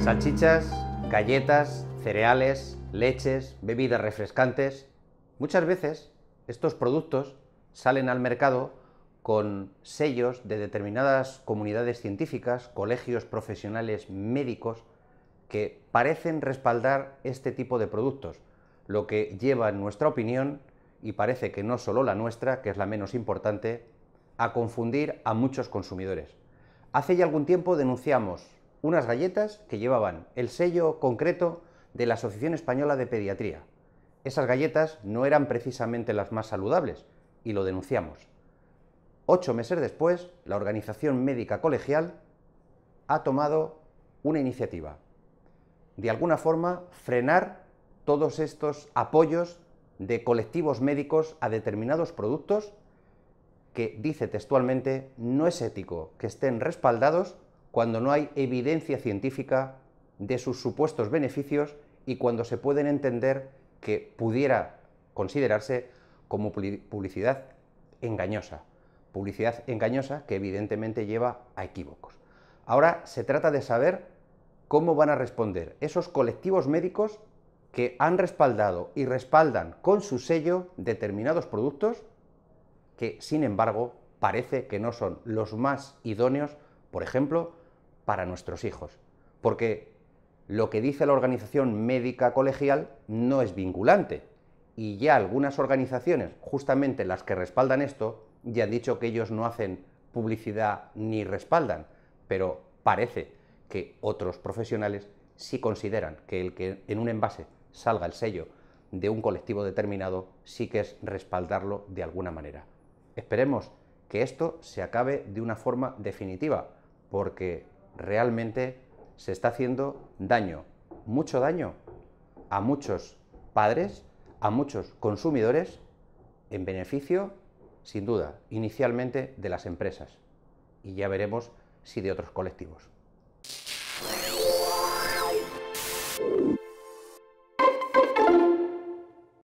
Salchichas, galletas, cereales, leches, bebidas refrescantes. Muchas veces estos productos salen al mercado con sellos de determinadas comunidades científicas, colegios profesionales médicos, que parecen respaldar este tipo de productos, lo que lleva, en nuestra opinión, y parece que no solo la nuestra, que es la menos importante, a confundir a muchos consumidores. Hace ya algún tiempo denunciamos unas galletas que llevaban el sello concreto de la Asociación Española de Pediatría. Esas galletas no eran precisamente las más saludables y lo denunciamos. Ocho meses después, la Organización Médica Colegial ha tomado una iniciativa. De alguna forma, frenar todos estos apoyos de colectivos médicos a determinados productos que dice textualmente no es ético que estén respaldados cuando no hay evidencia científica de sus supuestos beneficios y cuando se pueden entender que pudiera considerarse como publicidad engañosa. Publicidad engañosa que evidentemente lleva a equívocos. Ahora se trata de saber cómo van a responder esos colectivos médicos que han respaldado y respaldan con su sello determinados productos que, sin embargo, parece que no son los más idóneos, por ejemplo, para nuestros hijos. Porque lo que dice la organización médica colegial no es vinculante. Y ya algunas organizaciones, justamente las que respaldan esto, ya han dicho que ellos no hacen publicidad ni respaldan. Pero parece que otros profesionales sí consideran que el que en un envase salga el sello de un colectivo determinado sí que es respaldarlo de alguna manera. Esperemos que esto se acabe de una forma definitiva, porque realmente se está haciendo daño, mucho daño a muchos padres, a muchos consumidores, en beneficio, sin duda, inicialmente de las empresas. Y ya veremos si de otros colectivos.